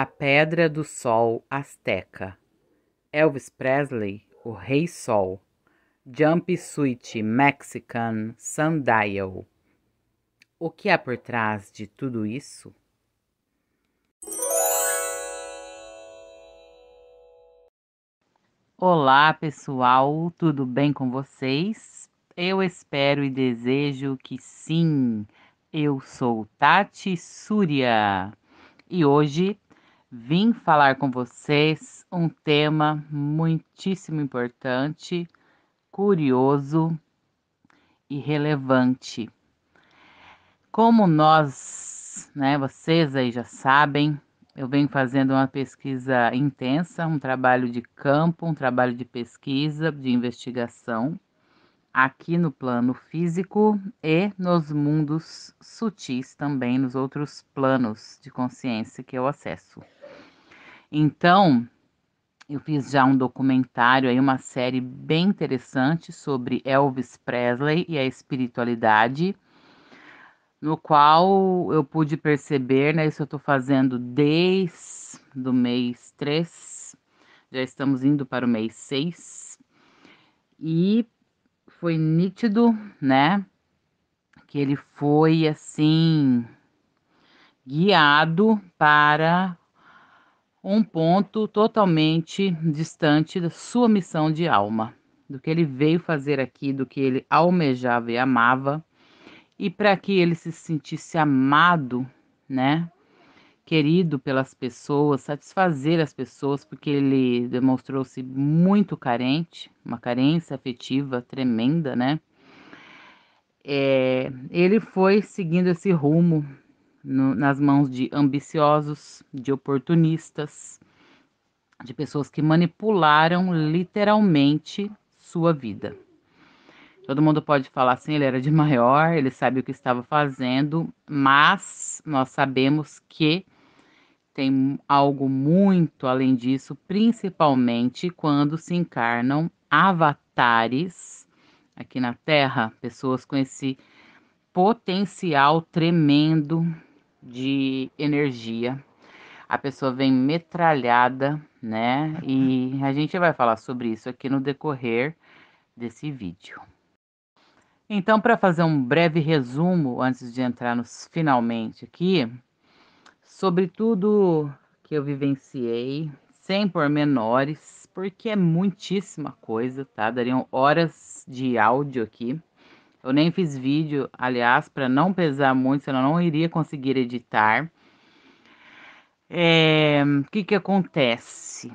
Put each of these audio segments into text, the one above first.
A Pedra do Sol Azteca. Elvis Presley, o Rei Sol. Jump Suite Mexican Sundial. O que há por trás de tudo isso? Olá, pessoal, tudo bem com vocês? Eu espero e desejo que sim. Eu sou Tati Surya e hoje Vim falar com vocês um tema muitíssimo importante, curioso e relevante. Como nós, né, vocês aí já sabem, eu venho fazendo uma pesquisa intensa, um trabalho de campo, um trabalho de pesquisa, de investigação, aqui no plano físico e nos mundos sutis também, nos outros planos de consciência que eu acesso. Então, eu fiz já um documentário aí, uma série bem interessante sobre Elvis Presley e a espiritualidade, no qual eu pude perceber, né? Isso eu estou fazendo desde do mês 3, já estamos indo para o mês 6, e foi nítido, né? Que ele foi assim guiado para um ponto totalmente distante da sua missão de alma, do que ele veio fazer aqui, do que ele almejava e amava. E para que ele se sentisse amado, né? Querido pelas pessoas, satisfazer as pessoas, porque ele demonstrou-se muito carente, uma carência afetiva tremenda, né? É, ele foi seguindo esse rumo no, nas mãos de ambiciosos, de oportunistas, de pessoas que manipularam literalmente sua vida. Todo mundo pode falar assim, ele era de maior, ele sabe o que estava fazendo, mas nós sabemos que tem algo muito além disso, principalmente quando se encarnam avatares aqui na Terra, pessoas com esse potencial tremendo de energia. A pessoa vem metralhada, né? E a gente vai falar sobre isso aqui no decorrer desse vídeo. Então, para fazer um breve resumo antes de entrarmos finalmente aqui, sobre tudo que eu vivenciei, sem pormenores, porque é muitíssima coisa, tá? Dariam horas de áudio aqui. Eu nem fiz vídeo, aliás, para não pesar muito, senão não iria conseguir editar. É, o que que acontece?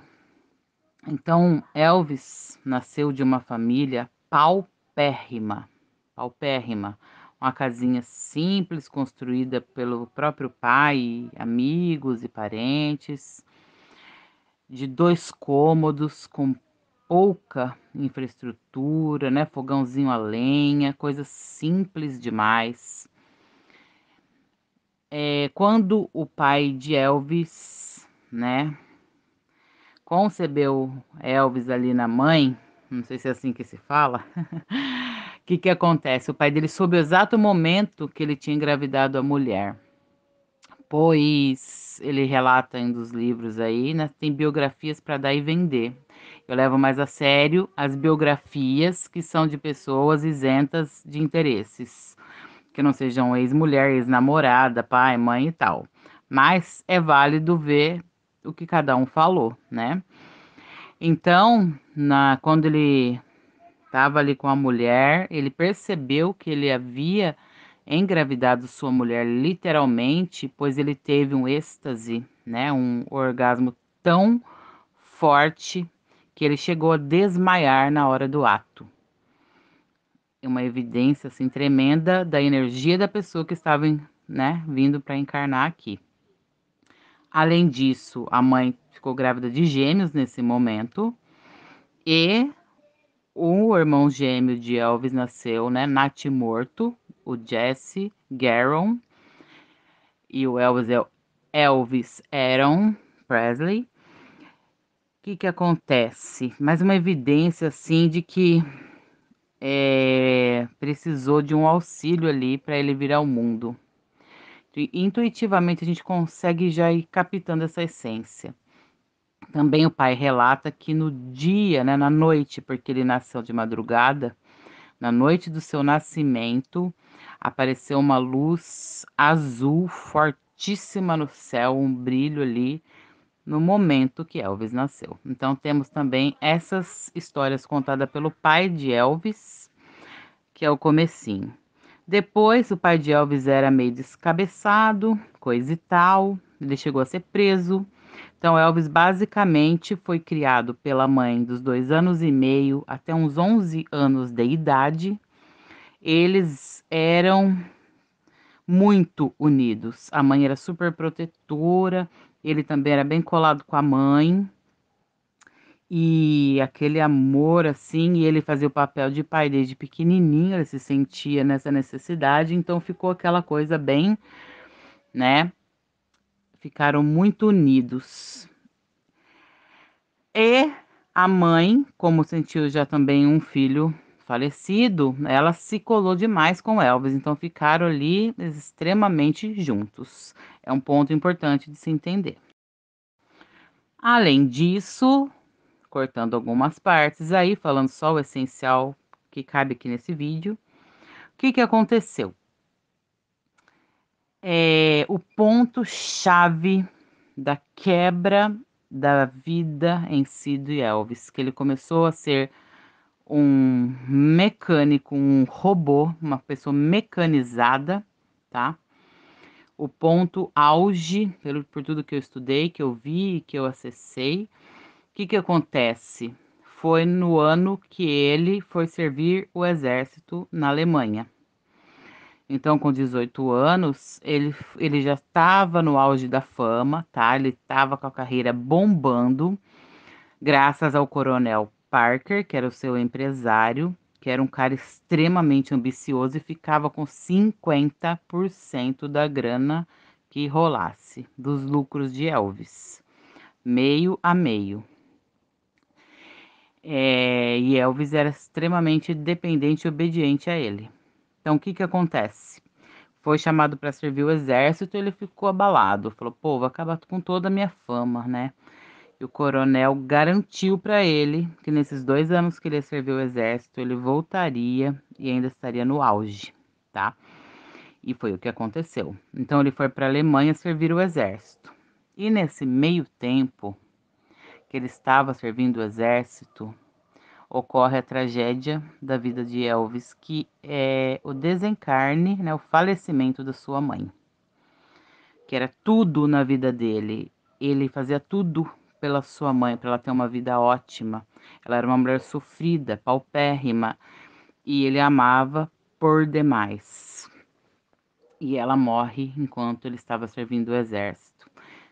Então, Elvis nasceu de uma família paupérrima, paupérrima, uma casinha simples construída pelo próprio pai, amigos e parentes, de dois cômodos com pouca infraestrutura, né? Fogãozinho a lenha, coisas simples demais. É, quando o pai de Elvis, né, concebeu Elvis ali na mãe, não sei se é assim que se fala, o que, que acontece? O pai dele soube o exato momento que ele tinha engravidado a mulher, pois ele relata em um dos livros aí, né, tem biografias para dar e vender. Eu levo mais a sério as biografias que são de pessoas isentas de interesses, que não sejam ex-mulher, ex-namorada, pai, mãe e tal. Mas é válido ver o que cada um falou, né? Então, na, quando ele estava ali com a mulher, ele percebeu que ele havia engravidado sua mulher literalmente, pois ele teve um êxtase, né, um orgasmo tão forte que ele chegou a desmaiar na hora do ato. É Uma evidência assim tremenda da energia da pessoa que estava, né, vindo para encarnar aqui. Além disso, a mãe ficou grávida de gêmeos nesse momento e o irmão gêmeo de Elvis nasceu, né, Nat morto, o Jesse Garon e o Elvis é Elvis Aaron Presley que, que acontece? Mais uma evidência, assim, de que é, precisou de um auxílio ali para ele vir ao mundo. Intuitivamente a gente consegue já ir captando essa essência. Também o pai relata que no dia, né, na noite, porque ele nasceu de madrugada, na noite do seu nascimento, apareceu uma luz azul fortíssima no céu, um brilho ali no momento que Elvis nasceu. Então temos também essas histórias contadas pelo pai de Elvis, que é o comecinho. Depois, o pai de Elvis era meio descabeçado, coisa e tal, ele chegou a ser preso. Então, Elvis basicamente foi criado pela mãe dos dois anos e meio até uns 11 anos de idade. Eles eram muito unidos. A mãe era super protetora, ele também era bem colado com a mãe. E aquele amor, assim, e ele fazia o papel de pai desde pequenininho, ele se sentia nessa necessidade, então ficou aquela coisa bem, né? Ficaram muito unidos. E a mãe, como sentiu já também um filho falecido, ela se colou demais com Elvis, então ficaram ali extremamente juntos. É um ponto importante de se entender. Além disso, cortando algumas partes aí, falando só o essencial que cabe aqui nesse vídeo, o que, que aconteceu? É, o ponto chave da quebra da vida em si de Elvis, que ele começou a ser um mecânico, um robô, uma pessoa mecanizada, tá? O ponto auge, pelo, por tudo que eu estudei, que eu vi, que eu acessei, o que, que acontece? Foi no ano que ele foi servir o exército na Alemanha. Então, com 18 anos, ele, ele já estava no auge da fama, tá? Ele estava com a carreira bombando, graças ao coronel Parker, que era o seu empresário, que era um cara extremamente ambicioso e ficava com 50% da grana que rolasse dos lucros de Elvis, meio a meio. É, e Elvis era extremamente dependente e obediente a ele. Então, o que, que acontece? Foi chamado para servir o exército, ele ficou abalado. Falou: pô, vou acabar com toda a minha fama, né? o coronel garantiu para ele que nesses dois anos que ele serviu o exército, ele voltaria e ainda estaria no auge, tá? E foi o que aconteceu. Então ele foi para a Alemanha servir o exército. E nesse meio tempo que ele estava servindo o exército, ocorre a tragédia da vida de Elvis, que é o desencarne, né, o falecimento da sua mãe, que era tudo na vida dele. Ele fazia tudo pela sua mãe, para ela ter uma vida ótima. Ela era uma mulher sofrida, paupérrima, e ele a amava por demais. E ela morre enquanto ele estava servindo o exército.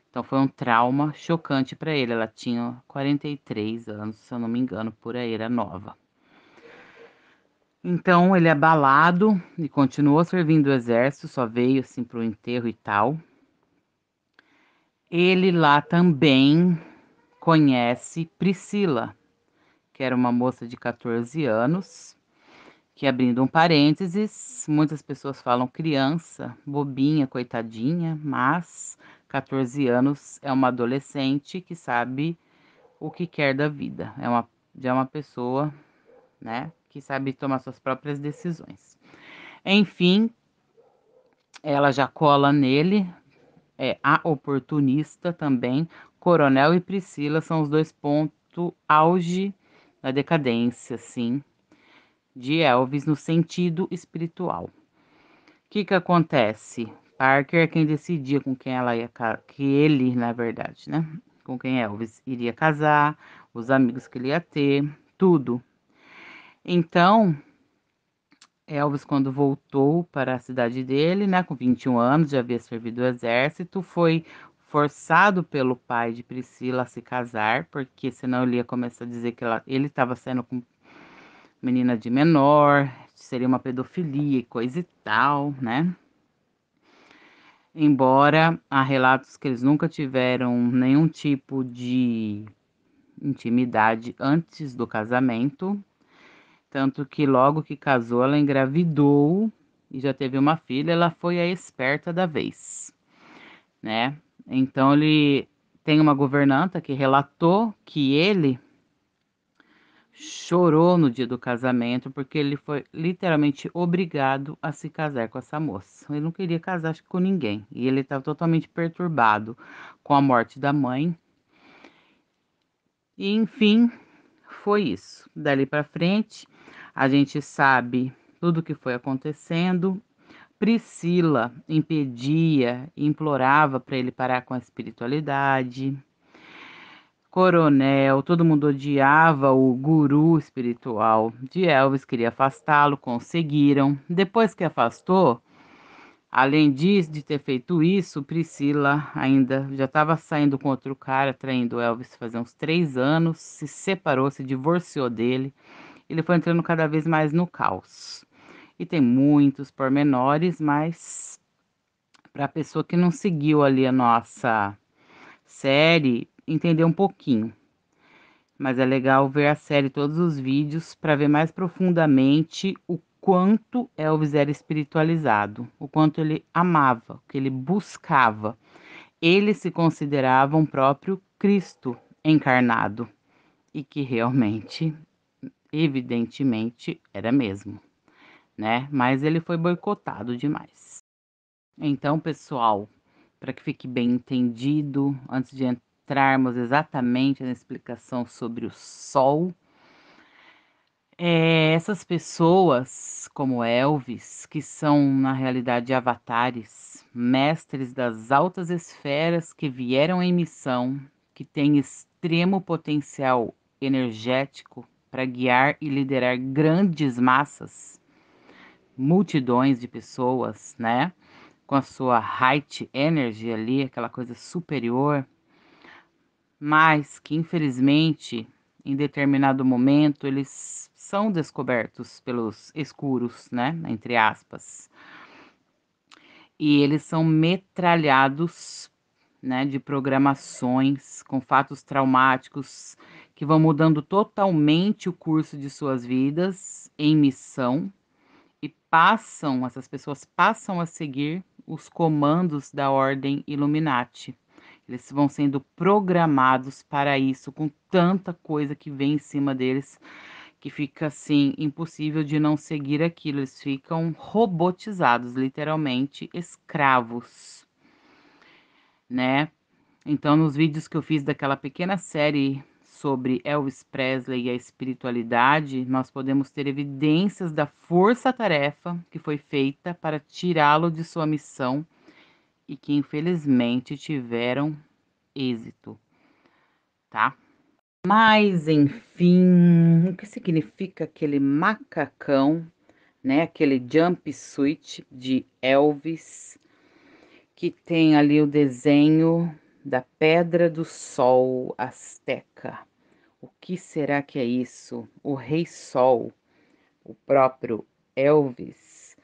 Então foi um trauma chocante para ele. Ela tinha 43 anos, se eu não me engano, por aí, era nova. Então ele é abalado e continuou servindo o exército, só veio assim para o enterro e tal. Ele lá também conhece Priscila, que era uma moça de 14 anos, que abrindo um parênteses, muitas pessoas falam criança, bobinha, coitadinha, mas 14 anos é uma adolescente que sabe o que quer da vida. É uma já é uma pessoa, né, que sabe tomar suas próprias decisões. Enfim, ela já cola nele, é a oportunista também, Coronel e Priscila são os dois pontos auge da decadência, sim, de Elvis no sentido espiritual. O que, que acontece? Parker é quem decidia com quem ela ia que ele, na verdade, né? Com quem Elvis iria casar, os amigos que ele ia ter, tudo. Então, Elvis, quando voltou para a cidade dele, né, com 21 anos, já havia servido o exército, foi forçado pelo pai de Priscila a se casar, porque senão ele ia começar a dizer que ela, ele estava sendo com menina de menor, seria uma pedofilia e coisa e tal, né? Embora há relatos que eles nunca tiveram nenhum tipo de intimidade antes do casamento, tanto que logo que casou ela engravidou e já teve uma filha, ela foi a esperta da vez, né? Então ele tem uma governanta que relatou que ele chorou no dia do casamento porque ele foi literalmente obrigado a se casar com essa moça. Ele não queria casar com ninguém e ele estava totalmente perturbado com a morte da mãe. E enfim, foi isso. Dali para frente, a gente sabe tudo o que foi acontecendo Priscila impedia, implorava para ele parar com a espiritualidade. Coronel, todo mundo odiava o guru espiritual de Elvis, queria afastá-lo, conseguiram. Depois que afastou, além disso, de ter feito isso, Priscila ainda já estava saindo com outro cara, traindo Elvis fazia uns três anos, se separou, se divorciou dele. Ele foi entrando cada vez mais no caos e tem muitos pormenores, mas para a pessoa que não seguiu ali a nossa série, entender um pouquinho. Mas é legal ver a série todos os vídeos para ver mais profundamente o quanto Elvis é era espiritualizado, o quanto ele amava, o que ele buscava. Ele se considerava um próprio Cristo encarnado e que realmente, evidentemente, era mesmo né? Mas ele foi boicotado demais. Então, pessoal, para que fique bem entendido, antes de entrarmos exatamente na explicação sobre o Sol, é, essas pessoas, como Elvis, que são na realidade avatares, mestres das altas esferas que vieram em missão, que têm extremo potencial energético para guiar e liderar grandes massas, multidões de pessoas, né? Com a sua height energy ali, aquela coisa superior, mas que infelizmente em determinado momento eles são descobertos pelos escuros, né? Entre aspas. E eles são metralhados né, de programações com fatos traumáticos que vão mudando totalmente o curso de suas vidas em missão e passam, essas pessoas passam a seguir os comandos da ordem Illuminati. Eles vão sendo programados para isso, com tanta coisa que vem em cima deles, que fica assim impossível de não seguir aquilo. Eles ficam robotizados, literalmente escravos, né? Então, nos vídeos que eu fiz daquela pequena série sobre Elvis Presley e a espiritualidade, nós podemos ter evidências da força-tarefa que foi feita para tirá-lo de sua missão e que infelizmente tiveram êxito, tá? Mas enfim, o que significa aquele macacão, né? Aquele jumpsuit de Elvis que tem ali o desenho da Pedra do Sol Azteca. O que será que é isso? O Rei Sol, o próprio Elvis,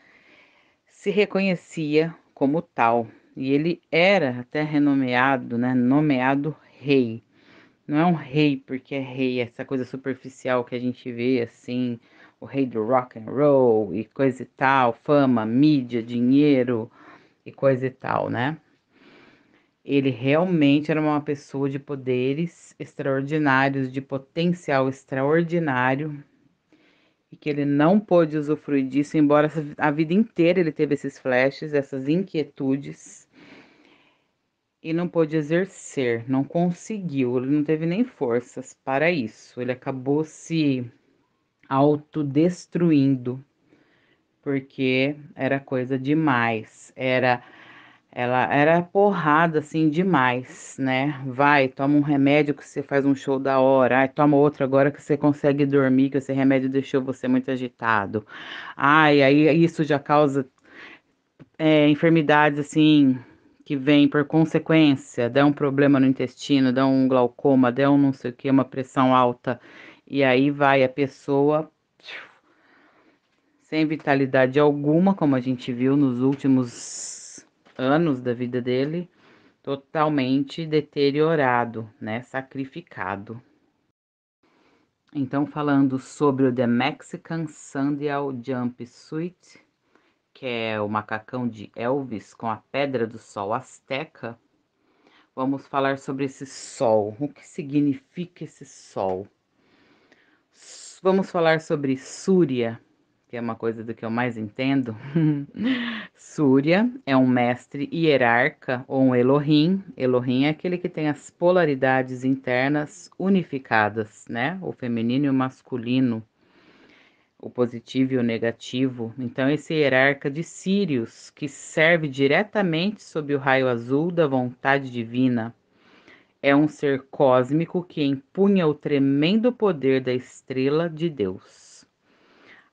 se reconhecia como tal e ele era até renomeado, né? Nomeado rei. Não é um rei porque é rei, essa coisa superficial que a gente vê assim, o rei do rock and roll e coisa e tal, fama, mídia, dinheiro e coisa e tal, né? Ele realmente era uma pessoa de poderes extraordinários, de potencial extraordinário, e que ele não pôde usufruir disso, embora a vida inteira ele teve esses flashes, essas inquietudes, e não pôde exercer, não conseguiu, ele não teve nem forças para isso. Ele acabou se autodestruindo, porque era coisa demais, era ela era porrada, assim, demais, né? Vai, toma um remédio que você faz um show da hora. Ai, toma outro agora que você consegue dormir, que esse remédio deixou você muito agitado. Ai, aí isso já causa é, enfermidades, assim, que vem por consequência. Dá um problema no intestino, dá um glaucoma, dá um não sei o que, uma pressão alta. E aí vai a pessoa sem vitalidade alguma, como a gente viu nos últimos anos da vida dele totalmente deteriorado, né, sacrificado. Então, falando sobre o The Mexican Jump Jumpsuit, que é o macacão de Elvis com a pedra do sol azteca, vamos falar sobre esse sol. O que significa esse sol? Vamos falar sobre Súria, que é uma coisa do que eu mais entendo, Surya é um mestre hierarca ou um Elohim. Elohim é aquele que tem as polaridades internas unificadas, né? O feminino e o masculino, o positivo e o negativo. Então, esse hierarca de Sirius, que serve diretamente sob o raio azul da vontade divina, é um ser cósmico que empunha o tremendo poder da estrela de Deus.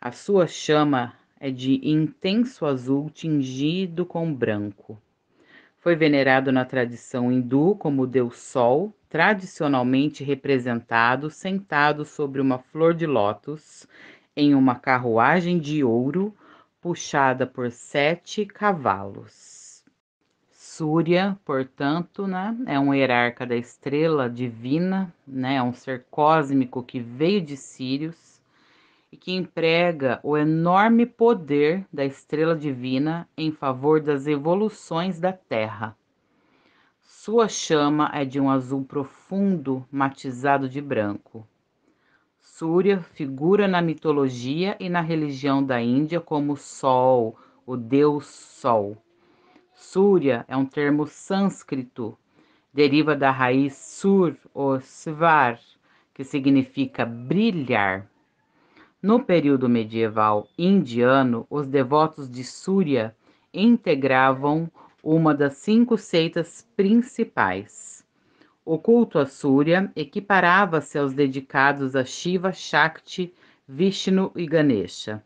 A sua chama é de intenso azul tingido com branco. Foi venerado na tradição hindu como deus Sol, tradicionalmente representado sentado sobre uma flor de lótus em uma carruagem de ouro puxada por sete cavalos. Surya, portanto, né, é um hierarca da estrela divina, né, é um ser cósmico que veio de Sírios e que emprega o enorme poder da estrela divina em favor das evoluções da Terra. Sua chama é de um azul profundo matizado de branco. Surya figura na mitologia e na religião da Índia como Sol, o Deus Sol. Surya é um termo sânscrito, deriva da raiz sur ou svar, que significa brilhar. No período medieval indiano, os devotos de Surya integravam uma das cinco seitas principais. O culto a Surya equiparava-se aos dedicados a Shiva, Shakti, Vishnu e Ganesha.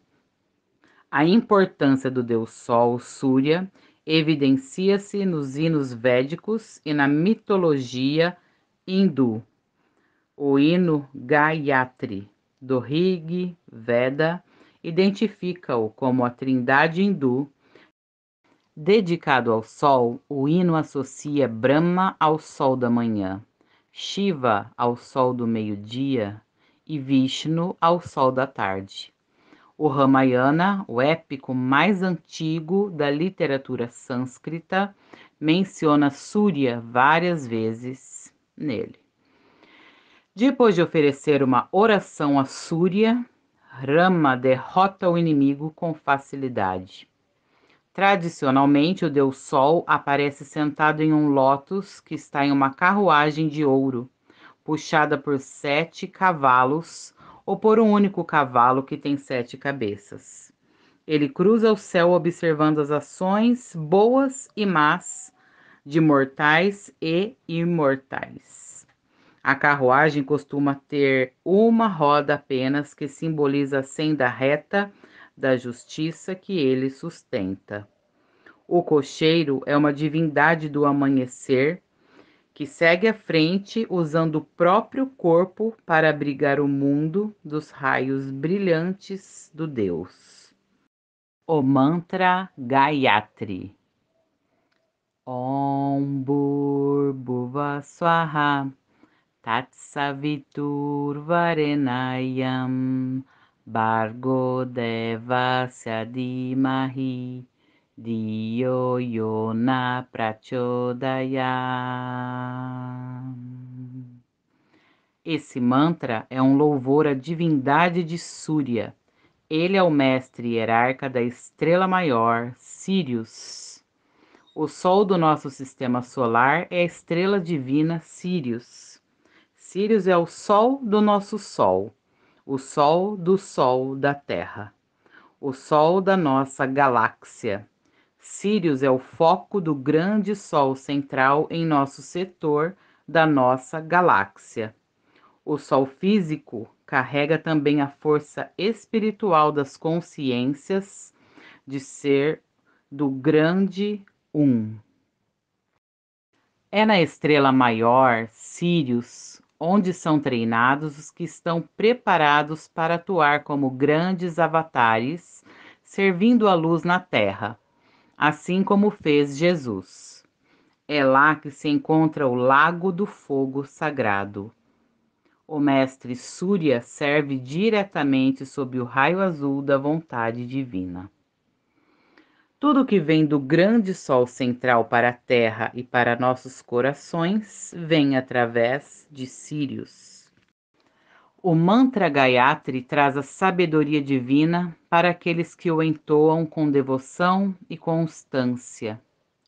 A importância do deus Sol, Surya, evidencia-se nos hinos védicos e na mitologia hindu. O hino Gayatri do Rig Veda identifica-o como a trindade hindu. Dedicado ao sol, o hino associa Brahma ao sol da manhã, Shiva ao sol do meio-dia e Vishnu ao sol da tarde. O Ramayana, o épico mais antigo da literatura sânscrita, menciona Surya várias vezes nele. Depois de oferecer uma oração a Súria, Rama derrota o inimigo com facilidade. Tradicionalmente, o deus Sol aparece sentado em um lótus que está em uma carruagem de ouro, puxada por sete cavalos ou por um único cavalo que tem sete cabeças. Ele cruza o céu observando as ações boas e más de mortais e imortais. A carruagem costuma ter uma roda apenas, que simboliza a senda reta da justiça que ele sustenta. O cocheiro é uma divindade do amanhecer que segue à frente usando o próprio corpo para abrigar o mundo dos raios brilhantes do Deus. O mantra Gayatri. Om Bhurbuva Swaha तत्सवितुर्वरेणायं bargo देवस्य धीमहि धियो यो न Esse mantra é um louvor à divindade de Surya. Ele é o mestre hierarca da estrela maior, Sirius. O sol do nosso sistema solar é a estrela divina Sirius. Sírios é o sol do nosso sol, o sol do sol da Terra, o sol da nossa galáxia. Sírios é o foco do grande sol central em nosso setor da nossa galáxia. O sol físico carrega também a força espiritual das consciências de ser do grande um. É na estrela maior, Sirius, onde são treinados os que estão preparados para atuar como grandes avatares, servindo a luz na terra, assim como fez Jesus. É lá que se encontra o Lago do Fogo Sagrado. O Mestre Surya serve diretamente sob o raio azul da vontade divina. Tudo que vem do grande Sol central para a Terra e para nossos corações vem através de Sirius. O mantra Gayatri traz a sabedoria divina para aqueles que o entoam com devoção e constância.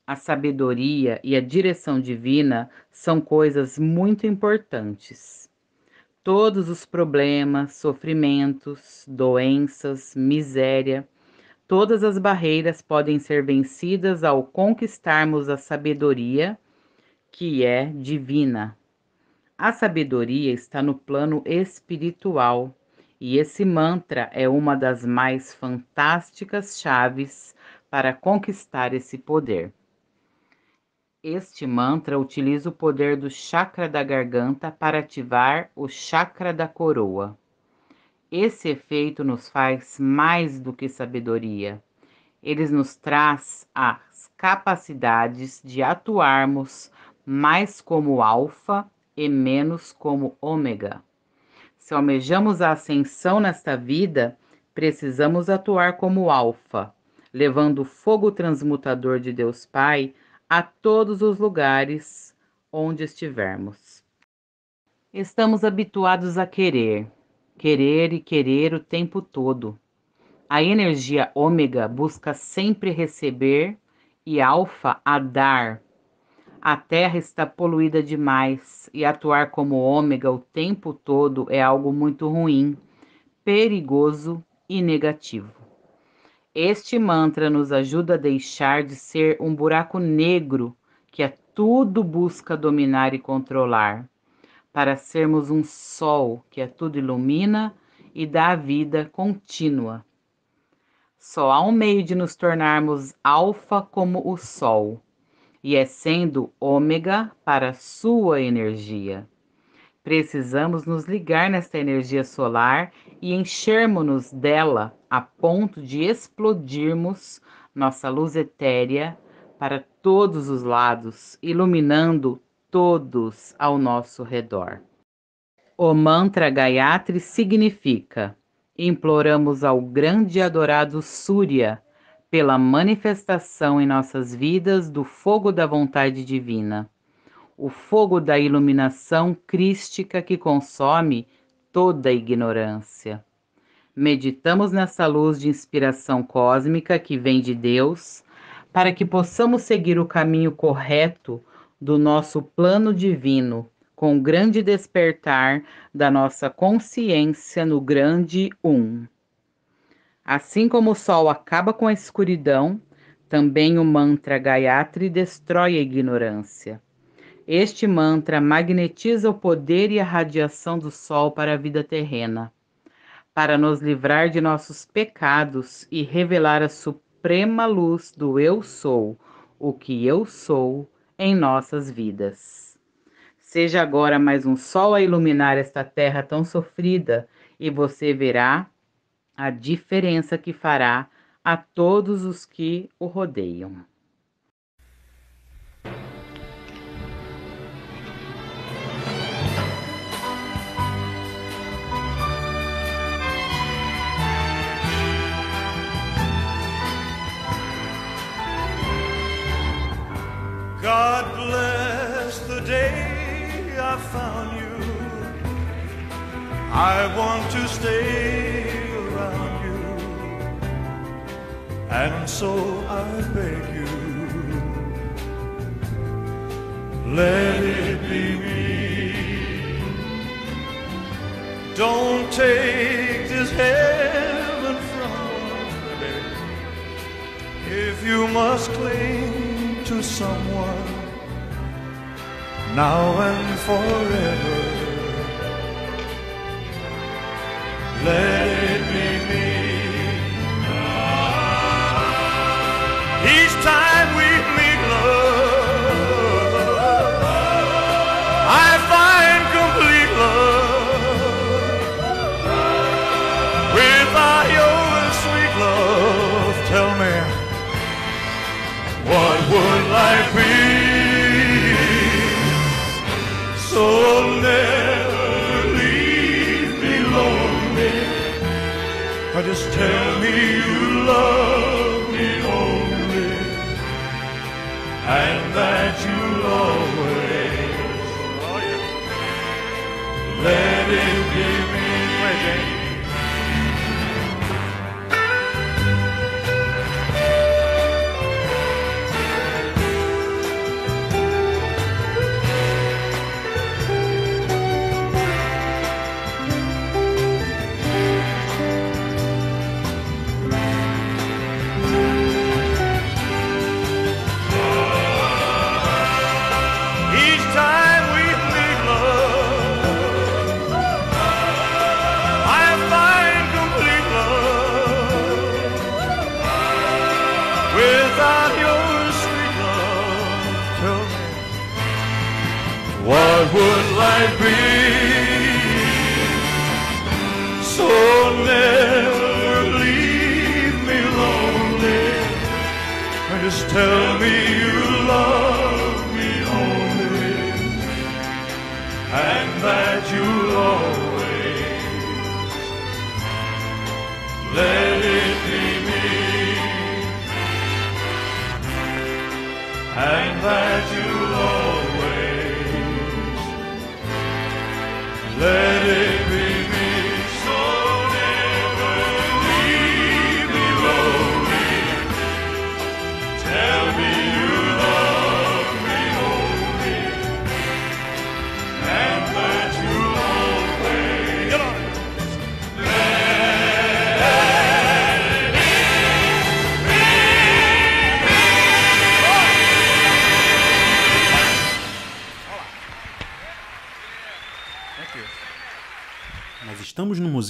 A sabedoria e a direção divina são coisas muito importantes todos os problemas, sofrimentos, doenças, miséria Todas as barreiras podem ser vencidas ao conquistarmos a sabedoria que é divina. A sabedoria está no plano espiritual e esse mantra é uma das mais fantásticas chaves para conquistar esse poder. Este mantra utiliza o poder do chakra da garganta para ativar o chakra da coroa. Esse efeito nos faz mais do que sabedoria. Ele nos traz as capacidades de atuarmos mais como alfa e menos como ômega. Se almejamos a ascensão nesta vida, precisamos atuar como alfa, levando o fogo transmutador de Deus Pai a todos os lugares onde estivermos. Estamos habituados a querer, querer e querer o tempo todo. A energia ômega busca sempre receber e alfa a dar. A Terra está poluída demais e atuar como ômega o tempo todo é algo muito ruim, perigoso e negativo. Este mantra nos ajuda a deixar de ser um buraco negro que a é tudo busca dominar e controlar para sermos um sol que a é tudo ilumina e dá vida contínua. Só há um meio de nos tornarmos alfa como o sol, e é sendo ômega para sua energia. Precisamos nos ligar nesta energia solar e enchermos-nos dela a ponto de explodirmos nossa luz etérea para todos os lados, iluminando todos ao nosso redor. O mantra Gayatri significa: imploramos ao grande adorado Surya pela manifestação em nossas vidas do fogo da vontade divina, o fogo da iluminação crística que consome toda ignorância. Meditamos nessa luz de inspiração cósmica que vem de Deus, para que possamos seguir o caminho correto do nosso plano divino, com o grande despertar da nossa consciência no grande Um. Assim como o sol acaba com a escuridão, também o mantra Gayatri destrói a ignorância. Este mantra magnetiza o poder e a radiação do sol para a vida terrena, para nos livrar de nossos pecados e revelar a suprema luz do Eu Sou, o que eu sou em nossas vidas. Seja agora mais um sol a iluminar esta terra tão sofrida, e você verá a diferença que fará a todos os que o rodeiam. God bless the day I found you. I want to stay around you. And so I beg you, let it be me. Don't take this heaven from me if you must cling to someone now and forever. Let would life be? So never leave me lonely. I just tell me you love me only, and that you'll always oh, let it be me. I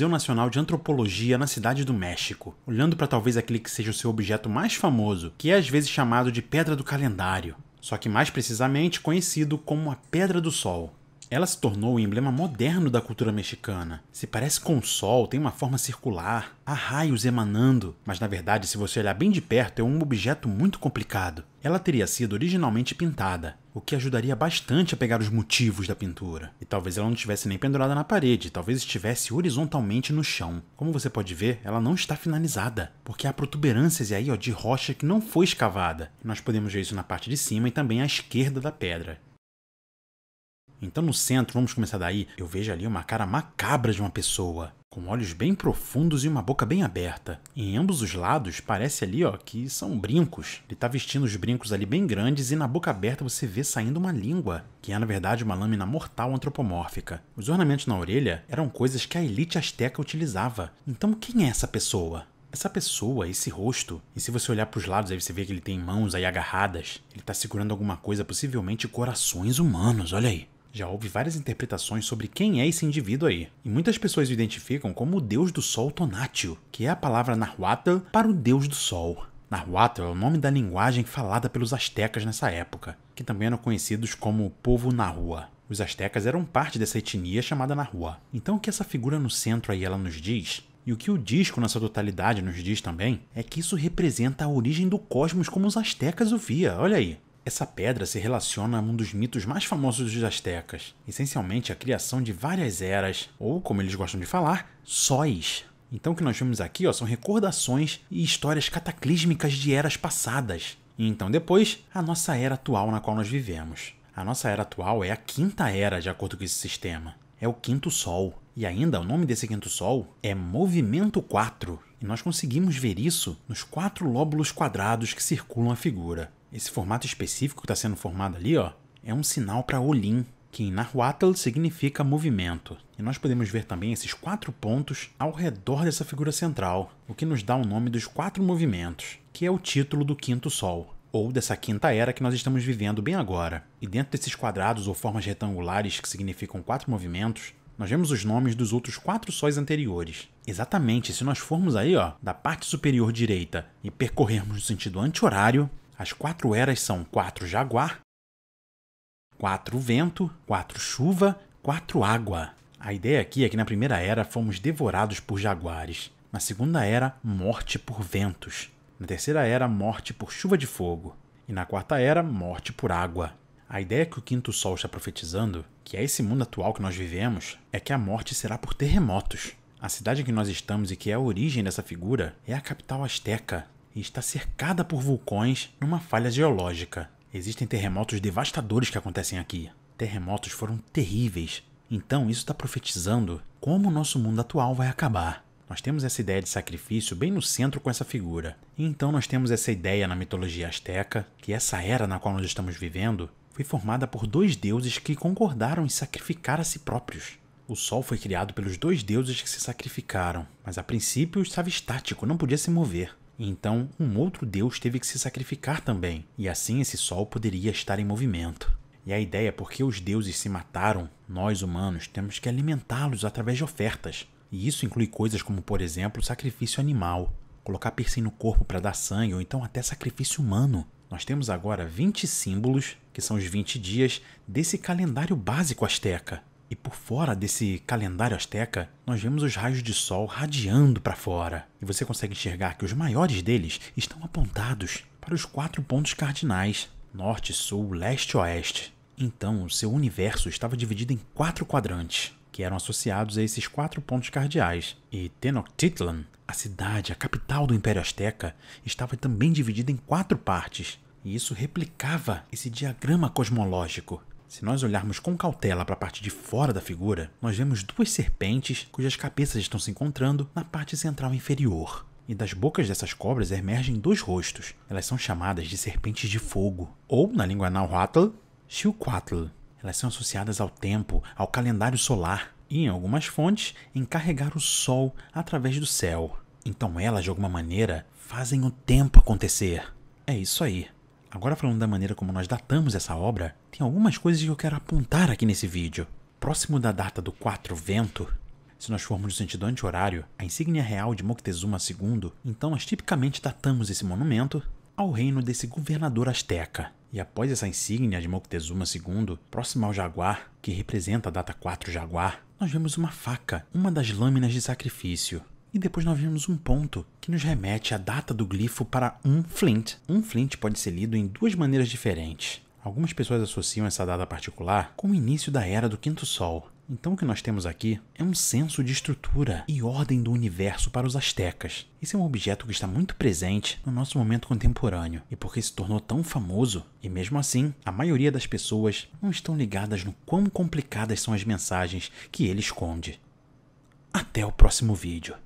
Museu Nacional de Antropologia na Cidade do México, olhando para talvez aquele que seja o seu objeto mais famoso, que é às vezes chamado de Pedra do Calendário, só que mais precisamente conhecido como a Pedra do Sol. Ela se tornou o emblema moderno da cultura mexicana. Se parece com o sol, tem uma forma circular, há raios emanando, mas na verdade, se você olhar bem de perto, é um objeto muito complicado. Ela teria sido originalmente pintada, o que ajudaria bastante a pegar os motivos da pintura. E talvez ela não estivesse nem pendurada na parede, talvez estivesse horizontalmente no chão. Como você pode ver, ela não está finalizada, porque há protuberâncias aí ó, de rocha que não foi escavada. Nós podemos ver isso na parte de cima e também à esquerda da pedra. Então no centro, vamos começar daí, eu vejo ali uma cara macabra de uma pessoa, com olhos bem profundos e uma boca bem aberta. Em ambos os lados parece ali, ó, que são brincos. Ele tá vestindo os brincos ali bem grandes e na boca aberta você vê saindo uma língua, que é na verdade uma lâmina mortal antropomórfica. Os ornamentos na orelha eram coisas que a elite asteca utilizava. Então quem é essa pessoa? essa pessoa, esse rosto, e se você olhar para os lados, aí você vê que ele tem mãos aí agarradas, ele está segurando alguma coisa, possivelmente corações humanos, olha aí. Já houve várias interpretações sobre quem é esse indivíduo aí, e muitas pessoas o identificam como o deus do sol Tonatio, que é a palavra Nahuatl para o deus do sol. Nahuatl é o nome da linguagem falada pelos astecas nessa época, que também eram conhecidos como povo Nahua. Os astecas eram parte dessa etnia chamada Nahua. Então o que essa figura no centro aí ela nos diz e o que o disco, nessa totalidade, nos diz também é que isso representa a origem do cosmos como os astecas o via, olha aí. Essa pedra se relaciona a um dos mitos mais famosos dos astecas, essencialmente a criação de várias eras, ou como eles gostam de falar, sóis. Então o que nós vemos aqui ó, são recordações e histórias cataclísmicas de eras passadas. E então depois, a nossa era atual na qual nós vivemos. A nossa era atual é a quinta era, de acordo com esse sistema. É o quinto sol. E ainda o nome desse quinto sol é Movimento 4. E nós conseguimos ver isso nos quatro lóbulos quadrados que circulam a figura. Esse formato específico que está sendo formado ali, ó, é um sinal para Olim, que em Nahuatl significa movimento. E nós podemos ver também esses quatro pontos ao redor dessa figura central, o que nos dá o nome dos quatro movimentos, que é o título do quinto sol, ou dessa quinta era que nós estamos vivendo bem agora. E dentro desses quadrados ou formas retangulares que significam quatro movimentos, nós vemos os nomes dos outros quatro sóis anteriores. Exatamente, se nós formos aí, ó, da parte superior direita e percorrermos no sentido anti-horário, as quatro eras são quatro jaguar, quatro vento, quatro chuva, quatro água. A ideia aqui é que na primeira era fomos devorados por jaguares, na segunda era, morte por ventos, na terceira era, morte por chuva de fogo, e na quarta era, morte por água. A ideia que o quinto sol está profetizando, que é esse mundo atual que nós vivemos, é que a morte será por terremotos. A cidade em que nós estamos e que é a origem dessa figura é a capital asteca, e está cercada por vulcões numa falha geológica. Existem terremotos devastadores que acontecem aqui. Terremotos foram terríveis. Então, isso está profetizando como o nosso mundo atual vai acabar. Nós temos essa ideia de sacrifício bem no centro com essa figura. E então, nós temos essa ideia na mitologia asteca que essa era na qual nós estamos vivendo foi formada por dois deuses que concordaram em sacrificar a si próprios. O Sol foi criado pelos dois deuses que se sacrificaram, mas a princípio estava estático, não podia se mover. Então, um outro deus teve que se sacrificar também, e assim esse sol poderia estar em movimento. E a ideia é porque os deuses se mataram, nós humanos temos que alimentá-los através de ofertas. E isso inclui coisas como, por exemplo, sacrifício animal, colocar piercing no corpo para dar sangue ou então até sacrifício humano. Nós temos agora 20 símbolos, que são os 20 dias desse calendário básico asteca. E por fora desse calendário asteca, nós vemos os raios de sol radiando para fora. E você consegue enxergar que os maiores deles estão apontados para os quatro pontos cardinais: norte, sul, leste e oeste. Então, seu universo estava dividido em quatro quadrantes, que eram associados a esses quatro pontos cardeais. E Tenochtitlan, a cidade, a capital do Império Azteca, estava também dividida em quatro partes, e isso replicava esse diagrama cosmológico. Se nós olharmos com cautela para a parte de fora da figura, nós vemos duas serpentes cujas cabeças estão se encontrando na parte central inferior. E das bocas dessas cobras emergem dois rostos. Elas são chamadas de serpentes de fogo, ou na língua náhuatl, Xiuquatl. Elas são associadas ao tempo, ao calendário solar e, em algumas fontes, em carregar o sol através do céu. Então elas, de alguma maneira, fazem o tempo acontecer. É isso aí. Agora falando da maneira como nós datamos essa obra, tem algumas coisas que eu quero apontar aqui nesse vídeo. Próximo da data do Quatro vento, se nós formos no sentido anti-horário, a insígnia real de Moctezuma II, então nós tipicamente datamos esse monumento ao reino desse governador asteca. E após essa insígnia de Moctezuma II, próxima ao jaguar, que representa a data 4 jaguar, nós vemos uma faca, uma das lâminas de sacrifício. E depois nós vemos um ponto que nos remete à data do glifo para um flint. Um flint pode ser lido em duas maneiras diferentes. Algumas pessoas associam essa data particular com o início da era do quinto sol. Então o que nós temos aqui é um senso de estrutura e ordem do universo para os astecas. Esse é um objeto que está muito presente no nosso momento contemporâneo e porque se tornou tão famoso, e mesmo assim, a maioria das pessoas não estão ligadas no quão complicadas são as mensagens que ele esconde. Até o próximo vídeo.